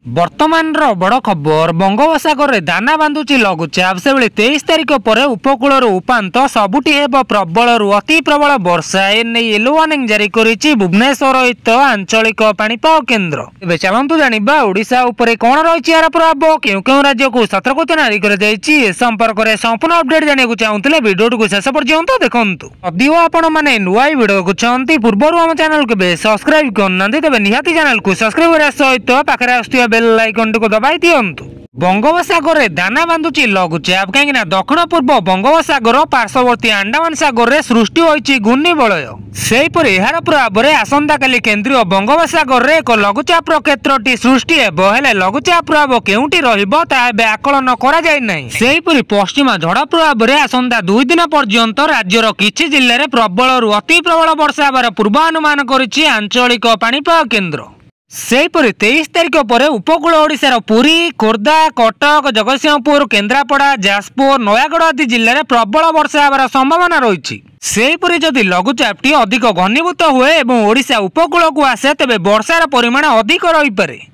ବର୍ତ୍ତମାନର ବଡ଼ ଖବର ବଙ୍ଗୋପସାଗରରେ ଦାନା ବାନ୍ଧୁଛି ଲଘୁଚାପ ସେଭଳି ତେଇଶ ତାରିଖ ପରେ ଉପକୂଳରୁ ଉପାନ୍ତ ସବୁଠି ହେବ ପ୍ରବଳରୁ ଅତି ପ୍ରବଳ ବର୍ଷା ଏନେଇ ୟେଲୋ ୱାର୍ଣ୍ଣିଂ ଜାରି କରିଛି ଭୁବନେଶ୍ୱର ସ୍ଥିତ ଆଞ୍ଚଳିକ ପାଣିପାଗ କେନ୍ଦ୍ର ଏବେ ଚାଲନ୍ତୁ ଜାଣିବା ଓଡ଼ିଶା ଉପରେ କ'ଣ ରହିଛି ଏହାର ପ୍ରଭାବ କେଉଁ କେଉଁ ରାଜ୍ୟକୁ ସତର୍କତା ଜାରି କରାଯାଇଛି ଏ ସମ୍ପର୍କରେ ସମ୍ପୂର୍ଣ୍ଣ ଅପଡେଟ୍ ଜାଣିବାକୁ ଚାହୁଁଥିଲେ ଭିଡିଓଟିକୁ ଶେଷ ପର୍ଯ୍ୟନ୍ତ ଦେଖନ୍ତୁ ଅଧିକ ଆପଣମାନେ ନୂଆ ଏଇ ଭିଡ଼ିଓ ଦେଖୁଛନ୍ତି ପୂର୍ବରୁ ଆମ ଚ୍ୟାନେଲ୍ କେବେ ସବସ୍କ୍ରାଇବ୍ କରୁନାହାନ୍ତି ତେବେ ନିହାତି ଚ୍ୟାନେଲ୍କୁ ସବସ୍କ୍ରାଇବ୍ କରିବା ସହିତ ପାଖରେ ଆସୁଥିବା बेल आइकन टी दबाई दिंतु बंगोपसगर दाना बांधुची लघुचाप कहीं दक्षिण पूर्व बंगोपसगर पार्श्वर्ती आंडा सगर से सृष्टि घूर्णी बलय से यार प्रभाव में आसंता का केन्द्रीय बंगोपसगर एक लघुचापर क्षेत्र टी सृष्टि लघुचाप प्रभाव क्योंटी रे आकलन करपरी पश्चिम झड़ प्रभाव में आसंता दुई दिन पर्यत राज्य किसी जिले में प्रबल अति प्रबल वर्षा हबार पूर्वानुमान कर आंचलिक पापा केन्द्र ସେହିପରି ତେଇଶ ତାରିଖ ପରେ ଉପକୂଳ ଓଡ଼ିଶାର ପୁରୀ ଖୋର୍ଦ୍ଧା କଟକ ଜଗତସିଂହପୁର କେନ୍ଦ୍ରାପଡ଼ା ଯାଜପୁର ନୟାଗଡ଼ ଆଦି ଜିଲ୍ଲାରେ ପ୍ରବଳ ବର୍ଷା ହେବାର ସମ୍ଭାବନା ରହିଛି ସେହିପରି ଯଦି ଲଘୁଚାପଟି ଅଧିକ ଘନୀଭୂତ ହୁଏ ଏବଂ ଓଡ଼ିଶା ଉପକୂଳକୁ ଆସେ ତେବେ ବର୍ଷାର ପରିମାଣ ଅଧିକ ରହିପାରେ